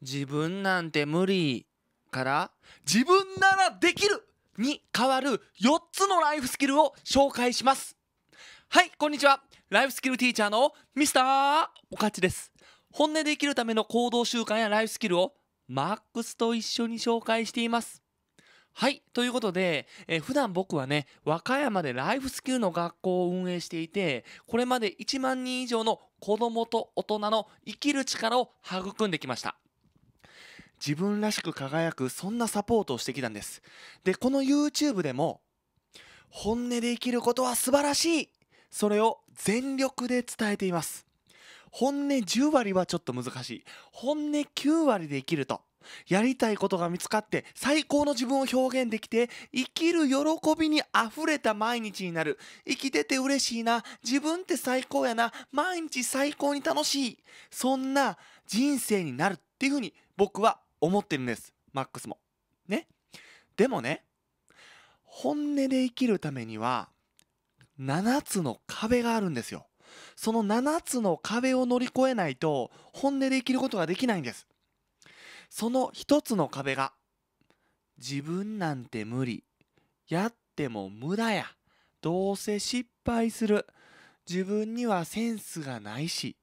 自分なんて無理から自分ならできるに変わる4つのライフスキルを紹介しますはいこんにちはライフスキルティーチャーのミスターおかちです本音で生きるための行動習慣やライフスキルをマックスと一緒に紹介していますはい。ということで、えー、普段僕はね、和歌山でライフスキルの学校を運営していて、これまで1万人以上の子供と大人の生きる力を育んできました。自分らしく輝くそんなサポートをしてきたんですでこの YouTube でも本音で生きることは素晴らしいそれを全力で伝えています本音10割はちょっと難しい本音9割で生きるとやりたいことが見つかって最高の自分を表現できて生きる喜びにあふれた毎日になる生きてて嬉しいな自分って最高やな毎日最高に楽しいそんな人生になるっていうふうに僕は思ってるんですマックスもねでもね本音で生きるためには7つの壁があるんですよその7つの壁を乗り越えないと本音で生きることができないんですその1つの壁が自分なんて無理やっても無駄やどうせ失敗する自分にはセンスがないし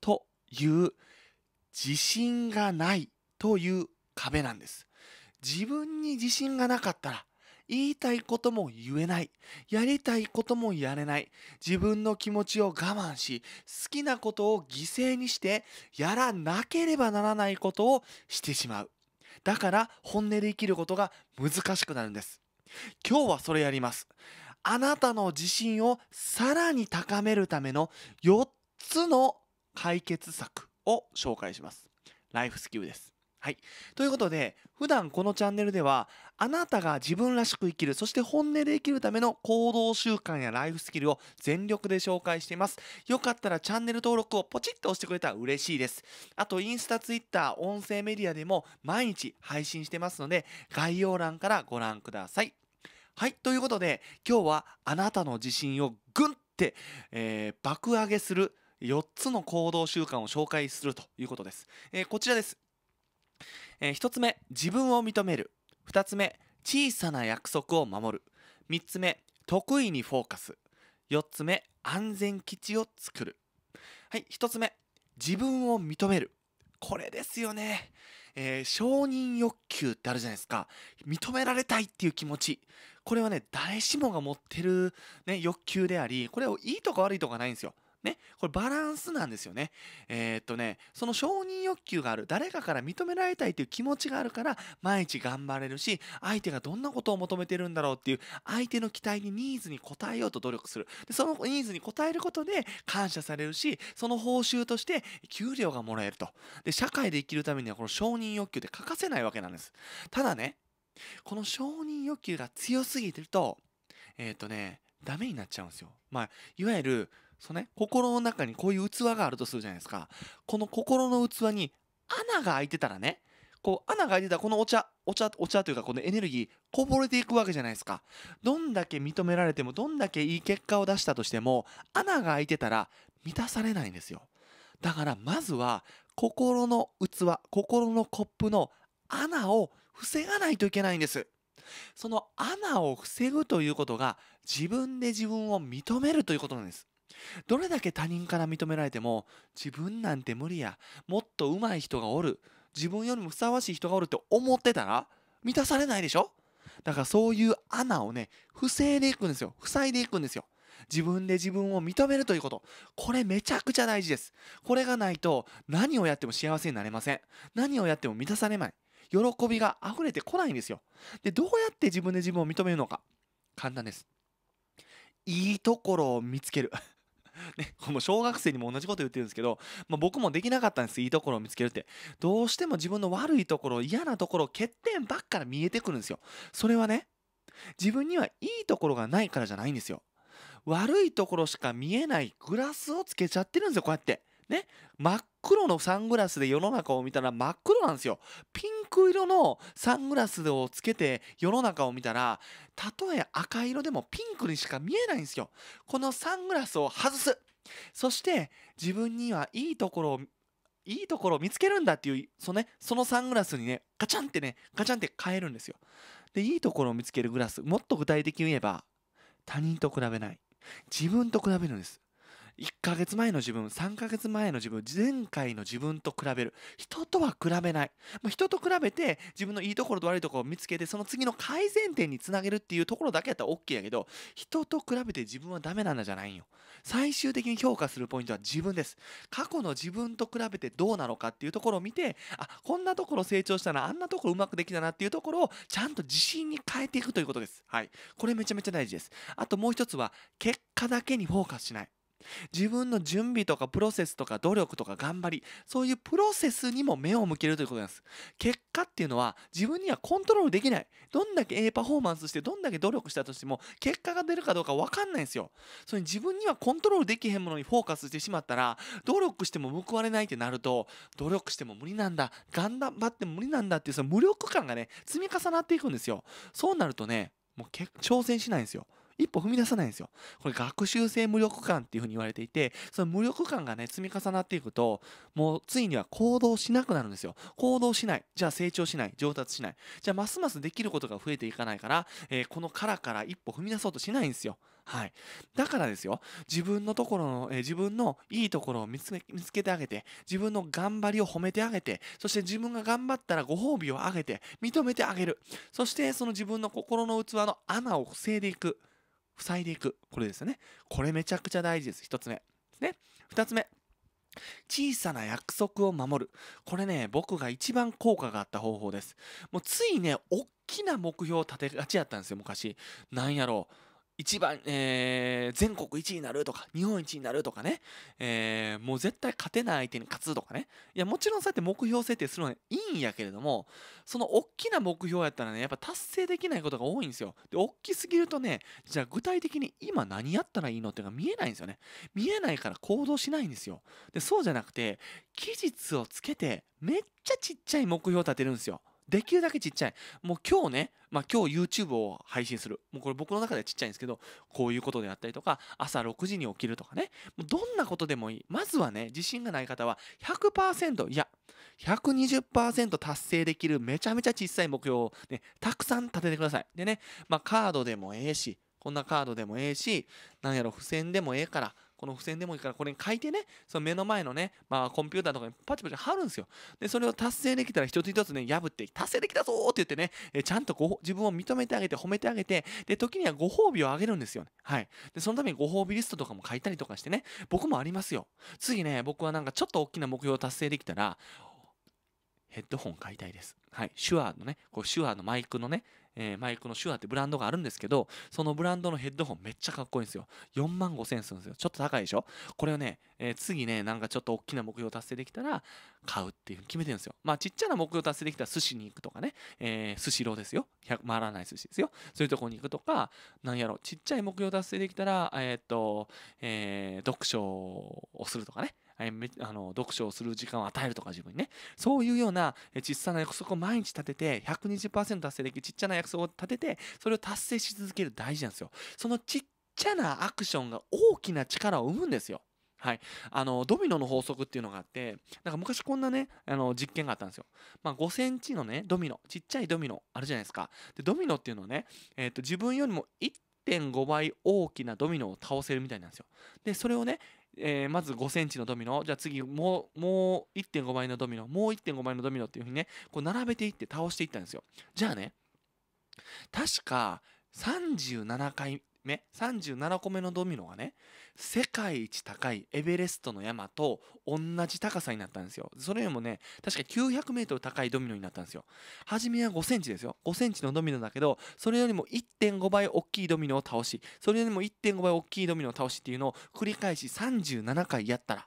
という自信がないという壁なんです自分に自信がなかったら言いたいことも言えない。やりたいこともやれない。自分の気持ちを我慢し、好きなことを犠牲にして、やらなければならないことをしてしまう。だから、本音で生きることが難しくなるんです。今日はそれやります。あなたの自信をさらに高めるための4つの解決策を紹介します。ライフスキルです。はい。ということで、普段このチャンネルでは、あなたが自分らしく生きる、そして本音で生きるための行動習慣やライフスキルを全力で紹介しています。よかったらチャンネル登録をポチッと押してくれたら嬉しいです。あと、インスタ、ツイッター、音声メディアでも毎日配信してますので、概要欄からご覧ください。はい。ということで、今日はあなたの自信をぐんって、えー、爆上げする4つの行動習慣を紹介するということです。えー、こちらです。えー、1つ目自分を認める2つ目小さな約束を守る3つ目得意にフォーカス4つ目安全基地を作るはい1つ目自分を認めるこれですよね、えー、承認欲求ってあるじゃないですか認められたいっていう気持ちこれはね誰しもが持ってる、ね、欲求でありこれをいいとか悪いとかないんですよね、これバランスなんですよね。えー、っとね、その承認欲求がある、誰かから認められたいという気持ちがあるから、毎日頑張れるし、相手がどんなことを求めてるんだろうっていう、相手の期待にニーズに応えようと努力する。でそのニーズに応えることで感謝されるし、その報酬として給料がもらえると。で、社会で生きるためにはこの承認欲求って欠かせないわけなんです。ただね、この承認欲求が強すぎてると、えっ、とね、ダメになっちゃうんですよ。まあ、いわゆる、そね、心の中にこういう器があるとするじゃないですか。この心の器に穴が開いてたらね、こう穴が開いてたらこのお茶、お茶、お茶というかこのエネルギーこぼれていくわけじゃないですか。どんだけ認められても、どんだけいい結果を出したとしても、穴が開いてたら満たされないんですよ。だからまずは心の器、心のコップの穴を防がないといけないんです。その穴を防ぐということが自分で自分を認めるということなんですどれだけ他人から認められても自分なんて無理やもっと上手い人がおる自分よりもふさわしい人がおるって思ってたら満たされないでしょだからそういう穴をね防いでいくんですよ塞いでいくんですよ自分で自分を認めるということこれめちゃくちゃ大事ですこれがないと何をやっても幸せになれません何をやっても満たされない喜びが溢れてこないんですよ。で、どうやって自分で自分を認めるのか。簡単です。いいところを見つける。ね、この小学生にも同じこと言ってるんですけど、まあ、僕もできなかったんですいいところを見つけるってどうしても自分の悪いところ嫌なところ欠点ばっかり見えてくるんですよそれはね自分にはいいところがないからじゃないんですよ悪いところしか見えないグラスをつけちゃってるんですよこうやってね、真っ黒のサングラスで世の中を見たら真っ黒なんですよ。ピンク色のサングラスをつけて世の中を見たら、たとえ赤色でもピンクにしか見えないんですよ。このサングラスを外す。そして自分にはいいところをいいところを見つけるんだっていうその,、ね、そのサングラスにねガチャンってねガチャンって変えるんですよでいいところを見つけるグラスもっと具体的に言えば他人と比べない自分と比べるんです1ヶ月前の自分、3ヶ月前の自分、前回の自分と比べる。人とは比べない。まあ、人と比べて自分のいいところと悪いところを見つけて、その次の改善点につなげるっていうところだけやったら OK やけど、人と比べて自分はダメなんだじゃないんよ。最終的に評価するポイントは自分です。過去の自分と比べてどうなのかっていうところを見て、あ、こんなところ成長したな、あんなところうまくできたなっていうところをちゃんと自信に変えていくということです。はい。これめちゃめちゃ大事です。あともう一つは、結果だけにフォーカスしない。自分の準備とかプロセスとか努力とか頑張りそういうプロセスにも目を向けるということなんです結果っていうのは自分にはコントロールできないどんだけ A パフォーマンスしてどんだけ努力したとしても結果が出るかどうか分かんないんですよそれに自分にはコントロールできへんものにフォーカスしてしまったら努力しても報われないってなると努力しても無理なんだ頑張っても無理なんだっていうその無力感がね積み重なっていくんですよそうなるとねもう挑戦しないんですよ一歩踏み出さないんですよ。これ学習性無力感っていうふうに言われていて、その無力感がね、積み重なっていくと、もうついには行動しなくなるんですよ。行動しない。じゃあ成長しない。上達しない。じゃあますますできることが増えていかないから、えー、この殻から一歩踏み出そうとしないんですよ。はい。だからですよ、自分のところの、えー、自分のいいところを見つけてあげて、自分の頑張りを褒めてあげて、そして自分が頑張ったらご褒美をあげて、認めてあげる。そしてその自分の心の器の穴を防いでいく。塞いでいく。これですよね。これめちゃくちゃ大事です。1つ目。ね。2つ目。小さな約束を守る。これね、僕が一番効果があった方法です。もうついね、大きな目標を立てがちやったんですよ、昔。なんやろう。一番、えー、全国1位になるとか、日本一になるとかね、えー、もう絶対勝てない相手に勝つとかね。いや、もちろんそうやって目標設定するのはいいんやけれども、その大きな目標やったらね、やっぱ達成できないことが多いんですよ。で、大きすぎるとね、じゃあ具体的に今何やったらいいのっていうのが見えないんですよね。見えないから行動しないんですよ。で、そうじゃなくて、期日をつけて、めっちゃちっちゃい目標を立てるんですよ。できるだけちっちゃい。もう今日ね、まあ、今日 YouTube を配信する。もうこれ僕の中ではちっちゃいんですけど、こういうことであったりとか、朝6時に起きるとかね、もうどんなことでもいい。まずはね、自信がない方は100%、いや、120%達成できるめちゃめちゃ小さい目標をね、たくさん立ててください。でね、まあ、カードでもええし、こんなカードでもええし、なんやろ、付箋でもええから、この付箋でもいいからこれに書いてねその目の前のね、まあ、コンピューターとかにパチパチ貼るんですよでそれを達成できたら一つ一つね破って達成できたぞって言ってね、えちゃんとご自分を認めてあげて褒めてあげてで時にはご褒美をあげるんですよねはいでそのためにご褒美リストとかも書いたりとかしてね僕もありますよ次ね僕はなんかちょっと大きな目標を達成できたらヘッドホン買いたいです。はい。手話のね、こうアーのマイクのね、えー、マイクのシュアってブランドがあるんですけど、そのブランドのヘッドホンめっちゃかっこいいんですよ。4万5千円するんですよ。ちょっと高いでしょこれをね、えー、次ね、なんかちょっと大きな目標達成できたら買うっていうふうに決めてるんですよ。まあちっちゃな目標達成できたら寿司に行くとかね、えー、寿司ローですよ。回らない寿司ですよ。そういうとこに行くとか、なんやろ、ちっちゃい目標達成できたら、えー、っと、えー、読書をするとかね。あの読書をする時間を与えるとか自分にねそういうような小さな約束を毎日立てて120%達成できるちっちゃな約束を立ててそれを達成し続ける大事なんですよそのちっちゃなアクションが大きな力を生むんですよはい、あのドミノの法則っていうのがあってなんか昔こんなねあの実験があったんですよ、まあ、5センチのねドミノちっちゃいドミノあるじゃないですかでドミノっていうのはね、えーと自分よりも1.5倍大きなドミノを倒せるみたいなんですよでそれをね、えー、まず5センチのドミノじゃあ次もうもう1.5倍のドミノもう1.5倍のドミノっていうふうにねこう並べていって倒していったんですよじゃあね確か37回目37個目のドミノがね世界一高いエベレストの山と同じ高さになったんですよそれよりもね確か 900m 高いドミノになったんですよ初めは 5cm ですよ 5cm のドミノだけどそれよりも1.5倍大きいドミノを倒しそれよりも1.5倍大きいドミノを倒しっていうのを繰り返し37回やったら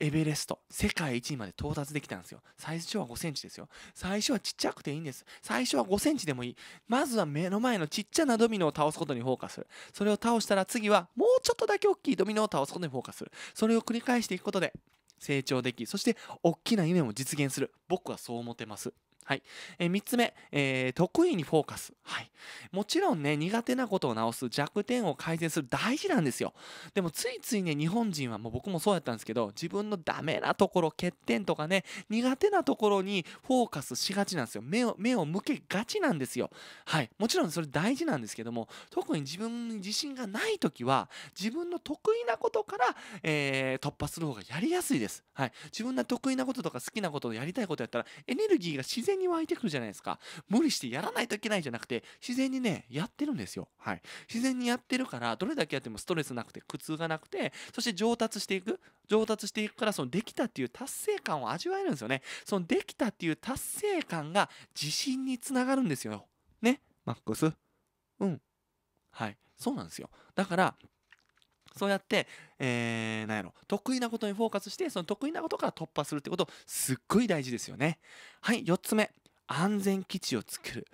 エベレスト、世界一位まで到達できたんですよ。最初は5センチですよ。最初はちっちゃくていいんです。最初は5センチでもいい。まずは目の前のちっちゃなドミノを倒すことにフォーカスする。それを倒したら次はもうちょっとだけ大きいドミノを倒すことにフォーカスする。それを繰り返していくことで成長でき、そして大きな夢も実現する。僕はそう思ってます。はい、えー、3つ目、えー、得意にフォーカス、はい、もちろんね苦手なことを直す弱点を改善する大事なんですよでもついついね日本人はもう僕もそうやったんですけど自分のダメなところ欠点とかね苦手なところにフォーカスしがちなんですよ目を目を向けがちなんですよはいもちろんそれ大事なんですけども特に自分に自信がない時は自分の得意なことから、えー、突破する方がやりやすいですはい自分の得意なこととか好きなことやりたいことやったらエネルギーが自然然に湧いてくるじゃないですか。無理してやらないといけないじゃなくて、自然にね、やってるんですよ。はい。自然にやってるから、どれだけやってもストレスなくて、苦痛がなくて、そして上達していく。上達していくから、そのできたっていう達成感を味わえるんですよね。そのできたっていう達成感が自信につながるんですよ。ね、マックスうん。はい。そうなんですよ。だから、そうやって、えー、なんやろ、得意なことにフォーカスして、その得意なことから突破するってこと、すっごい大事ですよね。はい、4つ目、安全基地を作る。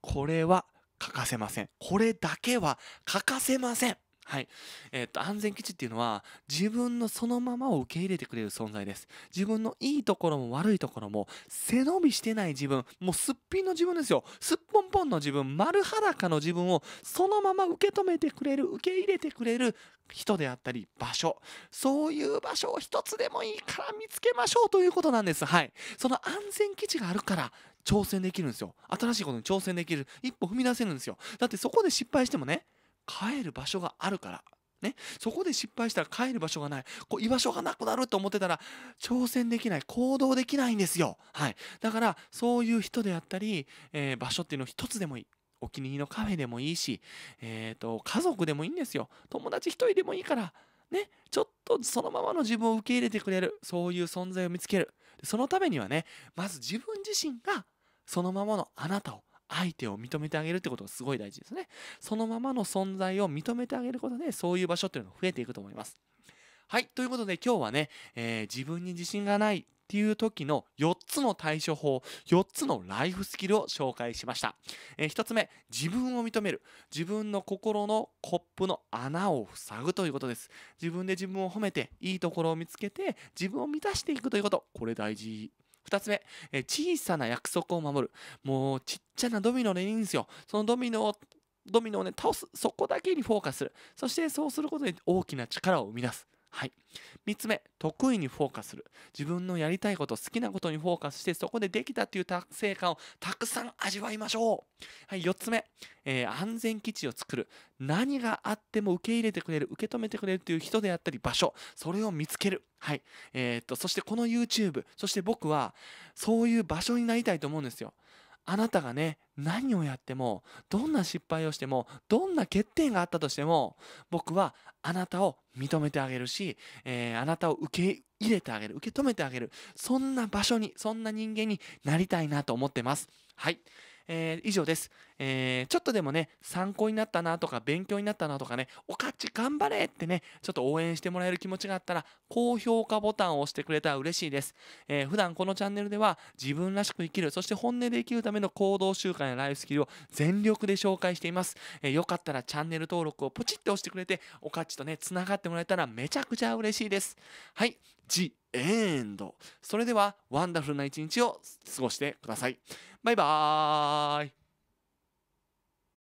これは欠かせません。これだけは欠かせません。はい。えっ、ー、と、安全基地っていうのは、自分のそのままを受け入れてくれる存在です。自分のいいところも悪いところも、背伸びしてない自分、もうすっぴんの自分ですよ。すっぽんぽんの自分、丸裸の自分をそのまま受け止めてくれる、受け入れてくれる人であったり、場所。そういう場所を一つでもいいから見つけましょうということなんです。はい。その安全基地があるから、挑戦できるんですよ。新しいことに挑戦できる。一歩踏み出せるんですよ。だってそこで失敗してもね、帰る場所があるから。ね、そこで失敗したら帰る場所がない。こう居場所がなくなると思ってたら挑戦できない、行動できないんですよ。はい。だからそういう人であったり、えー、場所っていうの一つでもいい。お気に入りのカフェでもいいし、えーと家族でもいいんですよ。友達一人でもいいから、ね、ちょっとそのままの自分を受け入れてくれる、そういう存在を見つける。そのためにはね、まず自分自身がそのままのあなたを相手を認めてあげるってことがすごい大事ですねそのままの存在を認めてあげることでそういう場所っていうのが増えていくと思いますはいということで今日はね、えー、自分に自信がないっていう時の4つの対処法、4つのライフスキルを紹介しました。えー、1つ目、自分を認める。自分の心のコップの穴を塞ぐということです。自分で自分を褒めて、いいところを見つけて、自分を満たしていくということ。これ大事。2つ目、え小さな約束を守る。もうちっちゃなドミノでいいんですよ。そのドミノをドミノをね倒すそこだけにフォーカスするそしてそうすることで大きな力を生み出すはい、3つ目得意にフォーカスする自分のやりたいこと好きなことにフォーカスしてそこでできたという達成感をたくさん味わいましょう、はい、4つ目、えー、安全基地を作る何があっても受け入れてくれる受け止めてくれるという人であったり場所それを見つけるはいえー、っとそしてこの YouTube そして僕はそういう場所になりたいと思うんですよあなたがね、何をやっても、どんな失敗をしても、どんな欠点があったとしても、僕はあなたを認めてあげるし、えー、あなたを受け入れてあげる、受け止めてあげる、そんな場所に、そんな人間になりたいなと思ってます。はい。えー、以上です、えー、ちょっとでもね、参考になったなとか、勉強になったなとかね、おかっち頑張れってね、ちょっと応援してもらえる気持ちがあったら、高評価ボタンを押してくれたら嬉しいです。えー、普段このチャンネルでは、自分らしく生きる、そして本音で生きるための行動習慣やライフスキルを全力で紹介しています。えー、よかったらチャンネル登録をポチッと押してくれて、おかっちとね、つながってもらえたらめちゃくちゃ嬉しいです。はい、エンド。それでは、ワンダフルな一日を過ごしてください。バイバーイ。